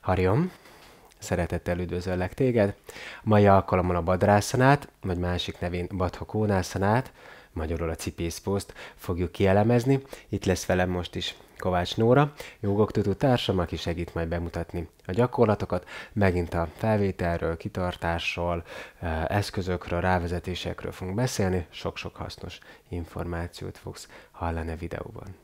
Harjom, szeretettel üdvözöllek téged. Mai alkalommal a badrászanát, vagy másik nevén badhakónászanát, magyarul a cipészpószt fogjuk kielemezni. Itt lesz velem most is Kovács Nóra, jogoktató társam, aki segít majd bemutatni a gyakorlatokat, megint a felvételről, kitartásról, eh, eszközökről, rávezetésekről fogunk beszélni, sok-sok hasznos információt fogsz hallani a videóban.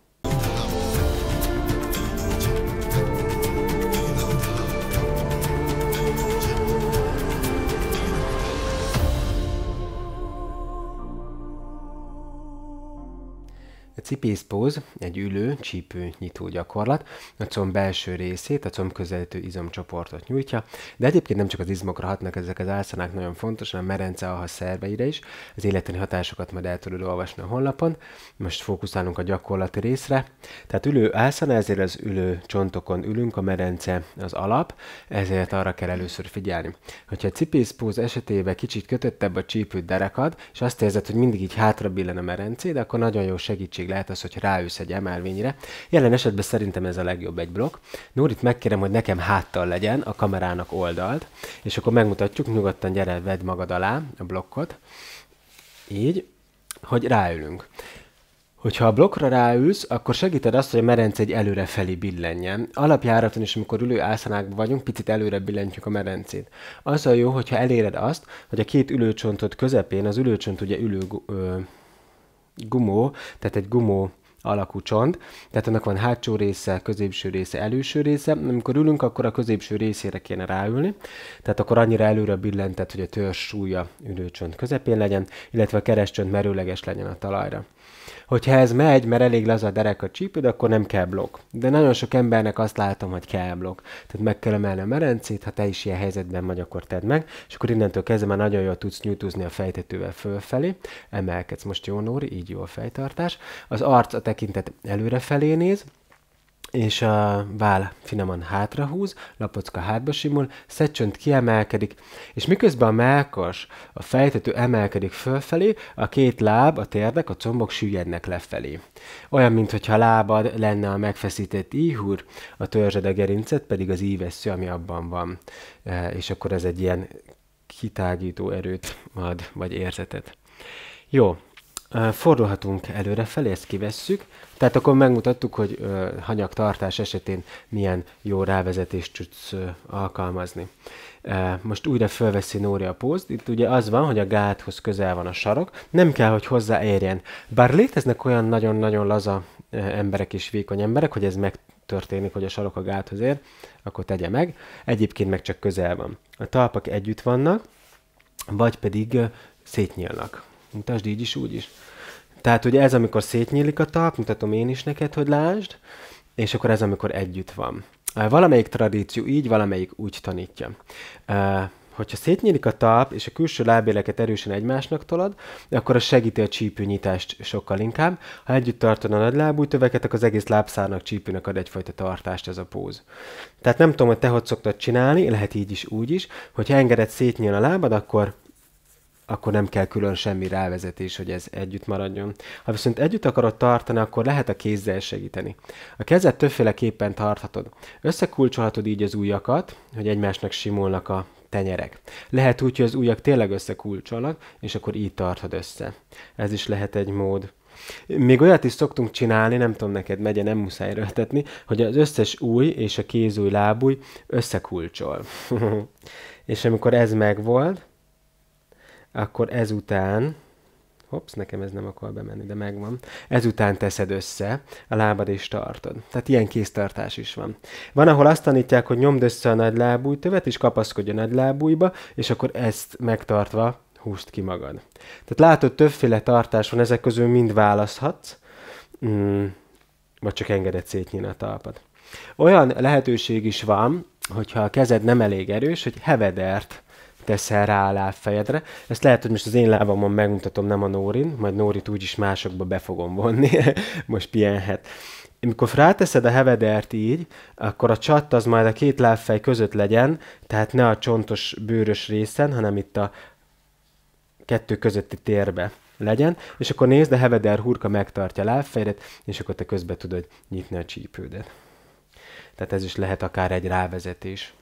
cipészpóz, egy ülő, csípő nyitó gyakorlat, a comb belső részét, a comb közelítő izomcsoportot nyújtja, de egyébként nem csak az izmokra hatnak ezek az álszanák nagyon fontos, hanem a merence alha szerveire is, az életeni hatásokat majd el tudod olvasni a honlapon. Most fókuszálunk a gyakorlati részre. Tehát ülő álszana, ezért az ülő csontokon ülünk, a merence az alap, ezért arra kell először figyelni. Hogyha a cipészpóz esetében kicsit kötöttebb a csípő derekad, és azt érzed, hogy mindig így hátra billen a merencéd, akkor nagyon jó segítség lehet az, hogy ráülsz egy emelvényre. Jelen esetben szerintem ez a legjobb egy blokk. Nórit megkérem, hogy nekem háttal legyen a kamerának oldalt, és akkor megmutatjuk, nyugodtan gyere, vedd magad alá a blokkot. Így, hogy ráülünk. Hogyha a blokkra ráülsz, akkor segíted azt, hogy a merenc egy előre felé billenjen. Alapjáraton is, amikor ülő álszanákban vagyunk, picit előre billentjük a merencét. Az a jó, hogyha eléred azt, hogy a két ülőcsontod közepén az ülőcsont ugye ülő, ö, gumó, tehát egy gumó alakú csont. Tehát annak van hátsó része, középső része, előső része. Amikor ülünk, akkor a középső részére kéne ráülni. Tehát akkor annyira előre billentett, hogy a törzs súlya ülőcsont közepén legyen, illetve a kerescsönt merőleges legyen a talajra hogyha ez megy, mert elég laza a derek a csípőd, akkor nem kell blokk. De nagyon sok embernek azt látom, hogy kell blokk. Tehát meg kell emelni a merencét, ha te is ilyen helyzetben vagy, akkor tedd meg, és akkor innentől kezdve már nagyon jól tudsz nyújtózni a fejtetővel fölfelé, emelkedsz. Most jó, Nóri, így jó a fejtartás. Az arc a te tekintet előrefelé néz, és a vál finoman hátrahúz, lapocka hátba simul, szecsönt kiemelkedik, és miközben a melkas, a fejtető emelkedik fölfelé, a két láb, a térdek, a combok süllyednek lefelé. Olyan, mintha a lábad lenne a megfeszített íhúr, a törzsed a gerincet pedig az ívesző, ami abban van. E, és akkor ez egy ilyen kitágító erőt ad, vagy érzetet. Jó, fordulhatunk felé, ezt kivesszük. Tehát akkor megmutattuk, hogy hanyagtartás esetén milyen jó rávezetést tudsz alkalmazni. most újra felveszi Nóri a pózt. Itt ugye az van, hogy a gáthoz közel van a sarok. Nem kell, hogy hozzáérjen. Bár léteznek olyan nagyon-nagyon laza emberek és vékony emberek, hogy ez megtörténik, hogy a sarok a gáthoz ér, akkor tegye meg. Egyébként meg csak közel van. A talpak együtt vannak, vagy pedig szétnyílnak. Mutasd így is, úgy is. Tehát ugye ez, amikor szétnyílik a talp, mutatom én is neked, hogy lásd, és akkor ez, amikor együtt van. Valamelyik tradíció így, valamelyik úgy tanítja. Hogyha szétnyílik a talp, és a külső lábéleket erősen egymásnak tolod, akkor az segíti a csípő nyitást sokkal inkább. Ha együtt tartod a nagylábújtöveket, akkor az egész lábszárnak, csípőnek ad egyfajta tartást ez a póz. Tehát nem tudom, hogy te hogy szoktad csinálni, lehet így is, úgy is. Hogyha engeded szétnyíl a lábad, akkor akkor nem kell külön semmi rávezetés, hogy ez együtt maradjon. Ha viszont együtt akarod tartani, akkor lehet a kézzel segíteni. A kezed többféleképpen tarthatod. Összekulcsolhatod így az ujjakat, hogy egymásnak simulnak a tenyerek. Lehet úgy, hogy az ujjak tényleg összekulcsolnak, és akkor így tartod össze. Ez is lehet egy mód. Még olyat is szoktunk csinálni, nem tudom neked megye, nem muszáj röltetni, hogy az összes új és a kézúj lábúj összekulcsol. és amikor ez megvolt, akkor ezután Hops, nekem ez nem akar bemenni, de megvan. Ezután teszed össze a lábad és tartod. Tehát ilyen kéztartás is van. Van, ahol azt tanítják, hogy nyomd össze a nagy lábújtövet, és kapaszkodj a nagy lábújba, és akkor ezt megtartva húzd ki magad. Tehát látod, többféle tartás van, ezek közül mind választhatsz, mm, vagy csak engeded szétnyílni a talpad. Olyan lehetőség is van, hogyha a kezed nem elég erős, hogy hevedert teszel rá a lábfejedre. Ezt lehet, hogy most az én lábamon megmutatom, nem a Nórin, majd Nórit úgyis másokba be fogom vonni, most pihenhet. Amikor ráteszed a hevedert így, akkor a csatt az majd a két lábfej között legyen, tehát ne a csontos bőrös részen, hanem itt a kettő közötti térbe legyen, és akkor nézd, a heveder hurka megtartja a lábfejedet, és akkor te közbe tudod nyitni a csípődet. Tehát ez is lehet akár egy rávezetés.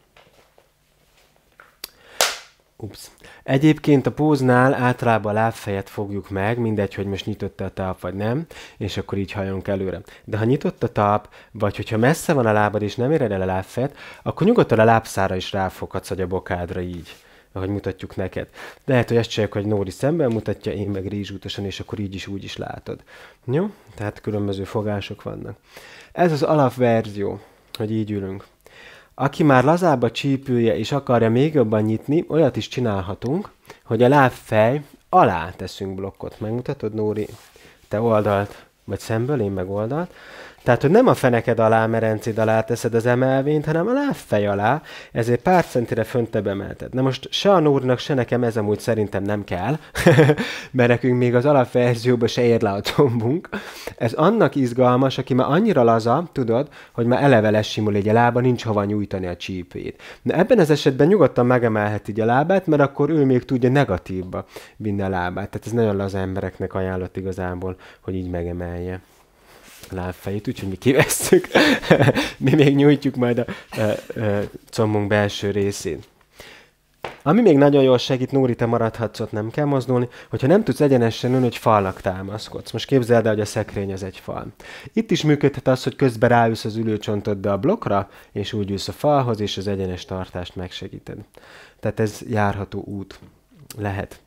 Ups. Egyébként a póznál általában a lábfejet fogjuk meg, mindegy, hogy most nyitott a talp vagy nem, és akkor így hajunk előre. De ha nyitott a talp, vagy hogyha messze van a lábad és nem éred el a lábfejet, akkor nyugodtan a lábszára is ráfoghatsz, vagy a bokádra így ahogy mutatjuk neked. De lehet, hogy ezt csináljuk, hogy Nóri szemben mutatja, én meg rizsútosan, és akkor így is úgy is látod. Jó? Tehát különböző fogások vannak. Ez az alapverzió, hogy így ülünk. Aki már lazább a csípője és akarja még jobban nyitni, olyat is csinálhatunk, hogy a lábfej alá teszünk blokkot. Megmutatod, Nóri? Te oldalt, vagy szemből, én meg oldalt. Tehát, hogy nem a feneked alá, merencéd alá teszed az emelvényt, hanem a lábfej alá, ezért pár centire föntebb emelted. Na most se a Nórnak, se nekem ez amúgy szerintem nem kell, mert nekünk még az alapverzióba se ér le a tombunk. Ez annak izgalmas, aki már annyira laza, tudod, hogy már eleve lesimul egy a lába, nincs hova nyújtani a csípőjét. Na ebben az esetben nyugodtan megemelheti a lábát, mert akkor ő még tudja negatívba vinni a lábát. Tehát ez nagyon laza embereknek ajánlott igazából, hogy így megemelje lábfejét, úgyhogy mi kivesszük, mi még nyújtjuk majd a, a, a combunk belső részén. Ami még nagyon jól segít, Nóri, te maradhatsz ott, nem kell mozdulni, hogyha nem tudsz egyenesen ülni, hogy falnak támaszkodsz. Most képzeld el, hogy a szekrény az egy fal. Itt is működhet az, hogy közben ráülsz az ülőcsontodba a blokkra, és úgy ülsz a falhoz, és az egyenes tartást megsegíted. Tehát ez járható út. Lehet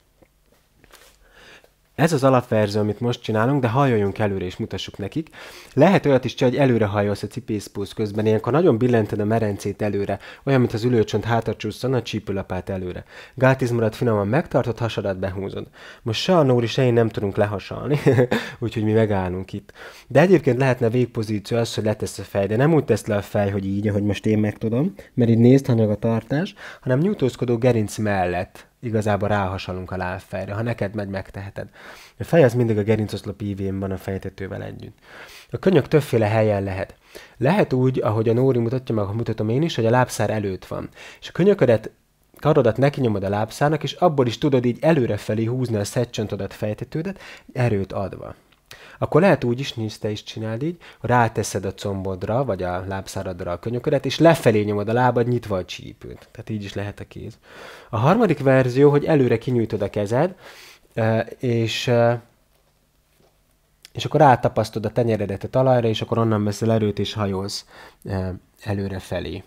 ez az alapverzió, amit most csinálunk, de hajoljunk előre és mutassuk nekik. Lehet olyat is, hogy előre hajolsz a cipészpúsz közben, ilyenkor nagyon billented a merencét előre, olyan, mint az ülőcsont hátra csúszson, a csípőlapát előre. Gátizmodat finoman megtartott hasadat behúzod. Most se a Nóri, se én nem tudunk lehasalni, úgyhogy mi megállunk itt. De egyébként lehetne végpozíció az, hogy letesz a fej, de nem úgy tesz le a fej, hogy így, ahogy most én meg tudom, mert így nézd, a tartás, hanem nyújtózkodó gerinc mellett igazából ráhasalunk a lábfejre. Ha neked megy, megteheted. A fej az mindig a gerincoszlop ívén van a fejtetővel együtt. A könyök többféle helyen lehet. Lehet úgy, ahogy a Nóri mutatja meg, ha mutatom én is, hogy a lábszár előtt van. És a könyöködet karodat nekinyomod a lábszának, és abból is tudod így előrefelé húzni a szecsöntödet, fejtetődet, erőt adva. Akkor lehet úgy is, nincs te is csináld így, hogy ráteszed a combodra, vagy a lábszáradra a könyöködet, és lefelé nyomod a lábad nyitva a csípőt. Tehát így is lehet a kéz. A harmadik verzió, hogy előre kinyújtod a kezed, és és akkor rátapasztod a tenyeredet a talajra, és akkor onnan veszel erőt, és hajolsz előre felé.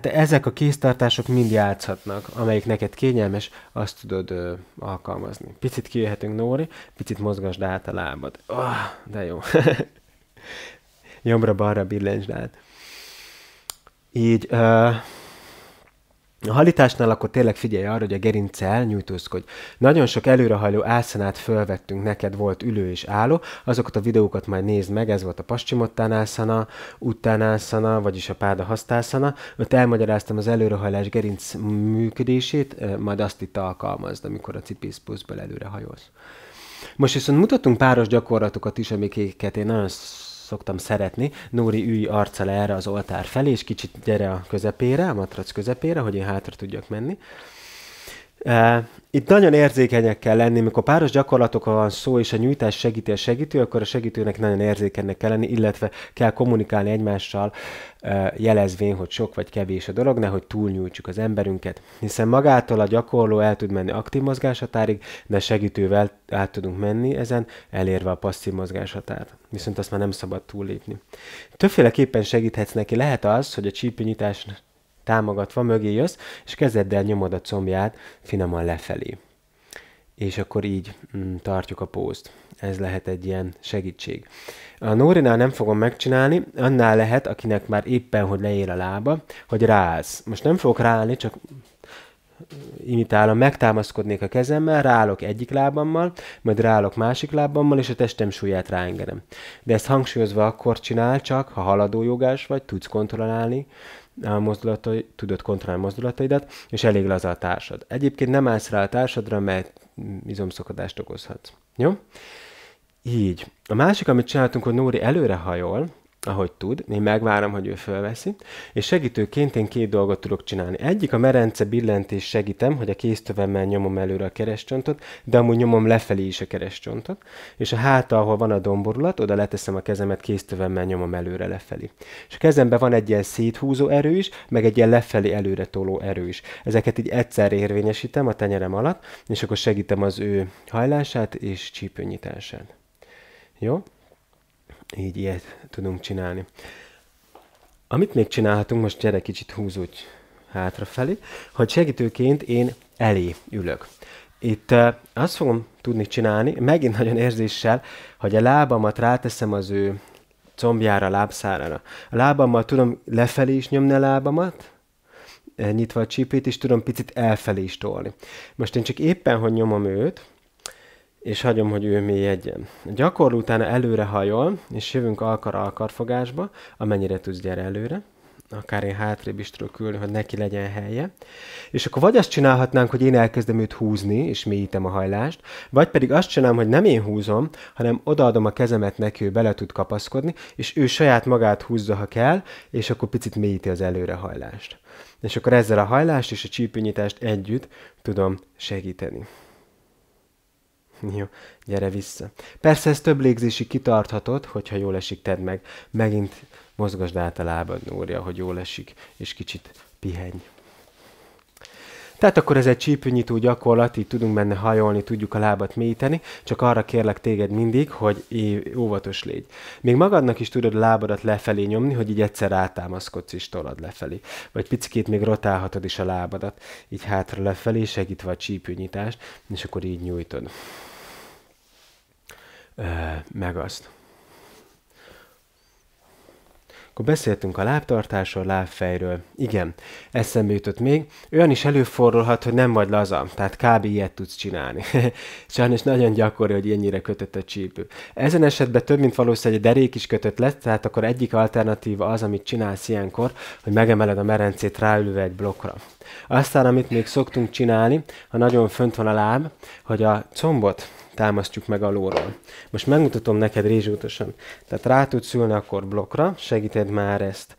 Tehát ezek a kéztartások mind játszhatnak, amelyik neked kényelmes, azt tudod ö, alkalmazni. Picit kijöhetünk, Nóri, picit mozgasd át a lábad. Oh, de jó. Jobbra-balra billentsd át. Így... Uh, a halításnál akkor tényleg figyelj arra, hogy a gerincel nyújtózkodj. Nagyon sok előrehajló álszanát fölvettünk, neked volt ülő és álló, azokat a videókat majd nézd meg, ez volt a pascsimottán álszana, után álszana, vagyis a páda hasztászana. Ott elmagyaráztam az előrehajlás gerinc működését, majd azt itt alkalmazd, amikor a cipészpuszból előrehajolsz. Most viszont mutatunk páros gyakorlatokat is, amiket én nagyon szoktam szeretni. Nóri ülj arccal erre az oltár felé, és kicsit gyere a közepére, a matrac közepére, hogy én hátra tudjak menni. Itt nagyon érzékenyek kell lenni, mikor páros gyakorlatokról van szó, és a nyújtás segíti a segítő, akkor a segítőnek nagyon érzékenynek kell lenni, illetve kell kommunikálni egymással, jelezvén, hogy sok vagy kevés a dolog, nehogy túlnyújtsuk az emberünket. Hiszen magától a gyakorló el tud menni aktív mozgáshatárig, de segítővel át tudunk menni ezen, elérve a passzív mozgáshatárt. Viszont azt már nem szabad túllépni. Többféleképpen segíthetsz neki. Lehet az, hogy a csípőnyitás támogatva mögé jössz, és kezeddel nyomod a combját finoman lefelé. És akkor így mm, tartjuk a pózt. Ez lehet egy ilyen segítség. A Nórinál nem fogom megcsinálni, annál lehet, akinek már éppen, hogy leér a lába, hogy ráállsz. Most nem fogok ráállni, csak imitálom, megtámaszkodnék a kezemmel, rálok egyik lábammal, majd rálok másik lábammal, és a testem súlyát ráengedem. De ezt hangsúlyozva akkor csinál csak, ha haladó jogás vagy, tudsz kontrollálni, mozdulatai, tudod kontrollálni mozdulataidat, és elég laza a társad. Egyébként nem állsz rá a társadra, mert izomszakadást okozhat. Jó? Így. A másik, amit csináltunk, hogy Nóri előrehajol, ahogy tud, én megvárom, hogy ő fölveszi, és segítőként én két dolgot tudok csinálni. Egyik a merence billentés segítem, hogy a kéztövemmel nyomom előre a kerescsontot, de amúgy nyomom lefelé is a kerescsontot, és a háta, ahol van a domborulat, oda leteszem a kezemet, kéztövemmel nyomom előre lefelé. És a kezemben van egy ilyen széthúzó erő is, meg egy ilyen lefelé előre toló erő is. Ezeket így egyszer érvényesítem a tenyerem alatt, és akkor segítem az ő hajlását és csípőnyitását. Jó? így ilyet tudunk csinálni. Amit még csinálhatunk, most gyere kicsit húzódj hátrafelé, hogy segítőként én elé ülök. Itt uh, azt fogom tudni csinálni, megint nagyon érzéssel, hogy a lábamat ráteszem az ő combjára, lábszárára. A lábammal tudom lefelé is nyomni a lábamat, nyitva a csípét, és tudom picit elfelé is tolni. Most én csak éppen, hogy nyomom őt, és hagyom, hogy ő mélyedjen. A gyakorló utána előre hajol, és jövünk alkar-alkarfogásba, amennyire tudsz gyere előre akár én hátrébb is tudok ülni, hogy neki legyen helye. És akkor vagy azt csinálhatnánk, hogy én elkezdem őt húzni, és mélyítem a hajlást, vagy pedig azt csinálom, hogy nem én húzom, hanem odaadom a kezemet neki, ő bele tud kapaszkodni, és ő saját magát húzza, ha kell, és akkor picit mélyíti az előrehajlást. És akkor ezzel a hajlást és a csípőnyitást együtt tudom segíteni. Jó, gyere vissza. Persze ez több légzési kitarthatod, hogyha jól esik, tedd meg. Megint mozgasd át a lábad, Núria, hogy jól esik, és kicsit pihenj. Tehát akkor ez egy csípőnyitó gyakorlat, így tudunk benne hajolni, tudjuk a lábat mélyíteni, csak arra kérlek téged mindig, hogy óvatos légy. Még magadnak is tudod a lábadat lefelé nyomni, hogy így egyszer átámaszkodsz és tolad lefelé. Vagy picikét még rotálhatod is a lábadat, így hátra lefelé, segítve a csípőnyitást, és akkor így nyújtod. Ö, meg azt. Akkor beszéltünk a lábtartásról, lábfejről. Igen, eszembe jutott még. Olyan is előfordulhat, hogy nem vagy laza, tehát kb. ilyet tudsz csinálni. Sajnos nagyon gyakori, hogy ennyire kötött a csípő. Ezen esetben több mint valószínű, egy a derék is kötött lesz, tehát akkor egyik alternatíva az, amit csinálsz ilyenkor, hogy megemeled a merencét ráülve egy blokkra. Aztán, amit még szoktunk csinálni, ha nagyon fönt van a láb, hogy a combot támasztjuk meg alulról. Most megmutatom neked rézsútosan. Tehát rá tudsz szülni akkor blokkra, segíted már ezt.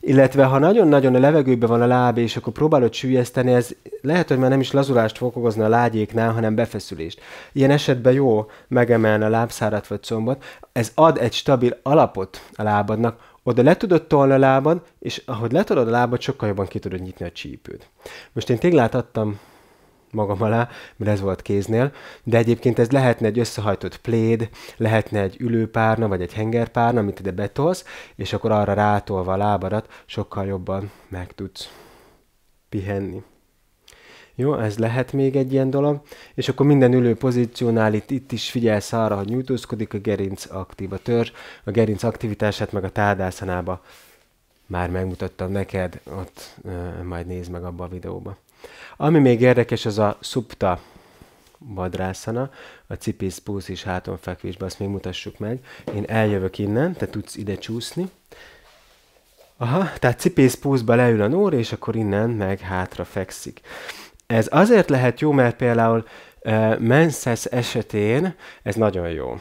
Illetve ha nagyon-nagyon a levegőbe van a láb, és akkor próbálod sűjeszteni, ez lehet, hogy már nem is lazulást fog okozni a lágyéknál, hanem befeszülést. Ilyen esetben jó megemelni a lábszárat vagy combot. Ez ad egy stabil alapot a lábadnak, oda le tudod tolni a lábad, és ahogy letolod a lábad, sokkal jobban ki tudod nyitni a csípőd. Most én téglát adtam magam alá, mert ez volt kéznél, de egyébként ez lehetne egy összehajtott pléd, lehetne egy ülőpárna, vagy egy hengerpárna, amit ide betolsz, és akkor arra rátolva a lábadat sokkal jobban meg tudsz pihenni. Jó, ez lehet még egy ilyen dolog. És akkor minden ülő pozíciónál itt, itt is figyelsz arra, hogy nyújtózkodik a gerinc aktív, a törzs, a gerinc aktivitását meg a tádászanába már megmutattam neked, ott e, majd nézd meg abba a videóba. Ami még érdekes, az a szupta vadrászana, a cipész púsz és háton azt még mutassuk meg. Én eljövök innen, te tudsz ide csúszni. Aha, tehát cipész púszba leül a nór, és akkor innen meg hátra fekszik. Ez azért lehet jó, mert például uh, esetén ez nagyon jó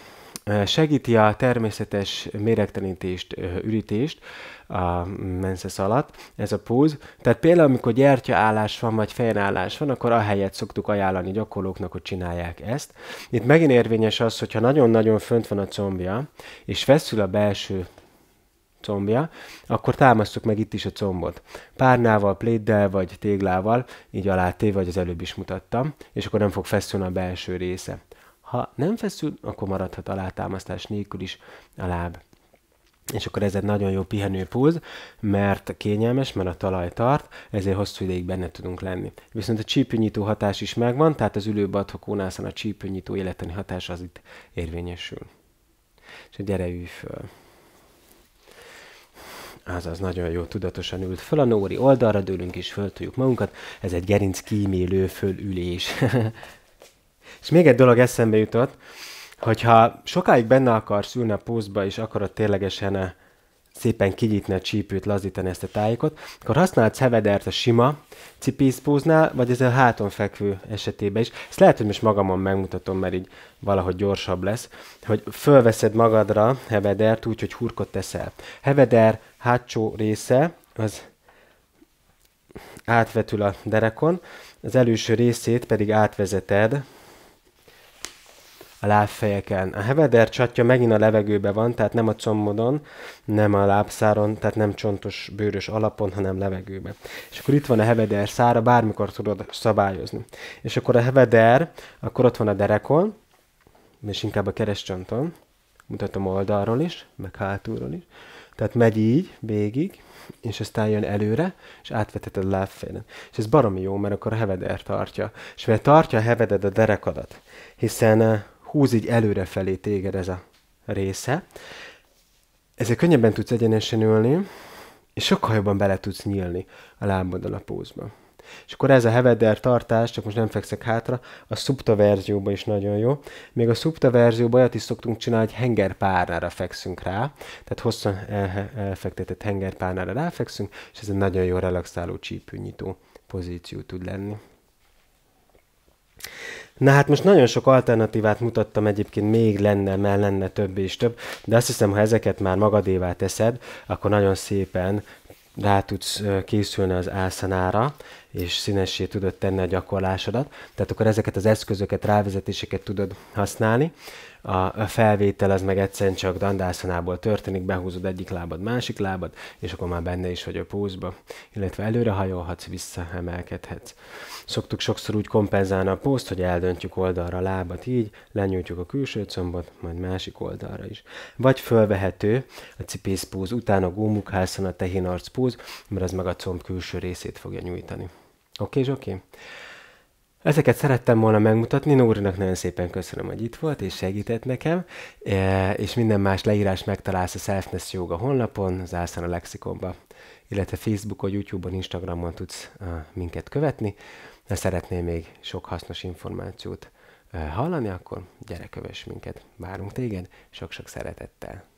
segíti a természetes méregtelintést, ürítést a menszesz alatt, ez a púz. Tehát például, amikor gyertyaállás van, vagy állás van, akkor a helyet szoktuk ajánlani gyakorlóknak, hogy csinálják ezt. Itt megint érvényes az, hogyha nagyon-nagyon fönt van a combja, és feszül a belső combja, akkor támasztjuk meg itt is a combot. Párnával, pléddel vagy téglával, így alá téve, vagy az előbb is mutattam, és akkor nem fog feszülni a belső része. Ha nem feszül, akkor maradhat alátámasztás nélkül is a láb. És akkor ez egy nagyon jó pihenőpúz, mert kényelmes, mert a talaj tart, ezért hosszú ideig benne tudunk lenni. Viszont a csípőnyitó hatás is megvan, tehát az ülő badhokónászon a csípőnyitó életeni hatás az itt érvényesül. És gyere, ülj föl! Azaz, nagyon jó, tudatosan ült föl a Nóri oldalra, dőlünk és föltoljuk magunkat. Ez egy gerinc kímélő fölülés. És még egy dolog eszembe jutott, hogyha sokáig benne akarsz ülni a pózba, és akarod ténylegesen eh, szépen kinyitni a csípőt, lazítani ezt a tájékot, akkor használhatsz hevedert a sima cipészpóznál, vagy ezzel a háton fekvő esetében is. Ezt lehet, hogy most magamon megmutatom, mert így valahogy gyorsabb lesz, hogy fölveszed magadra hevedert úgy, hogy hurkot teszel. Heveder hátsó része az átvetül a derekon, az előső részét pedig átvezeted lábfejeken. A heveder csatja megint a levegőbe van, tehát nem a combodon, nem a lábszáron, tehát nem csontos, bőrös alapon, hanem levegőbe. És akkor itt van a heveder szára, bármikor tudod szabályozni. És akkor a heveder, akkor ott van a derekon, és inkább a kerescsonton, mutatom oldalról is, meg hátulról is. Tehát megy így, végig, és aztán jön előre, és átveteted a lábfejedet. És ez baromi jó, mert akkor a heveder tartja. És mert tartja a heveded a derekadat, hiszen húz így felé téged ez a része. Ezzel könnyebben tudsz egyenesen ülni, és sokkal jobban bele tudsz nyílni a lábadon a pózba. És akkor ez a heveder tartás, csak most nem fekszek hátra, a szupta verzióban is nagyon jó. Még a szupta verzióban olyat is szoktunk csinálni, hogy hengerpárnára fekszünk rá, tehát hosszan e, e, elfektetett hengerpárnára ráfekszünk, és ez egy nagyon jó relaxáló csípőnyitó pozíció tud lenni. Na hát most nagyon sok alternatívát mutattam egyébként, még lenne, mert lenne több és több, de azt hiszem, ha ezeket már magadévá teszed, akkor nagyon szépen rá tudsz készülni az álszanára, és színessé tudod tenni a gyakorlásodat, tehát akkor ezeket az eszközöket, rávezetéseket tudod használni a felvétel az meg egyszerűen csak dandászanából történik, behúzod egyik lábad, másik lábad, és akkor már benne is vagy a pózba, illetve előre hajolhatsz, vissza Szoktuk sokszor úgy kompenzálni a pózt, hogy eldöntjük oldalra a lábat így, lenyújtjuk a külső combot, majd másik oldalra is. Vagy fölvehető a cipész póz, után a gómukhászon a tehén arc póz, mert az meg a comb külső részét fogja nyújtani. Oké, okay, oké? Okay? Ezeket szerettem volna megmutatni. Nórinak nagyon szépen köszönöm, hogy itt volt és segített nekem. E, és minden más leírás megtalálsz a Selfness Yoga honlapon, Ászán a lexikonba, illetve Facebookon, YouTube-on, Instagramon tudsz e, minket követni. Ha szeretnél még sok hasznos információt e, hallani, akkor gyere, kövess minket. Várunk téged, sok-sok szeretettel.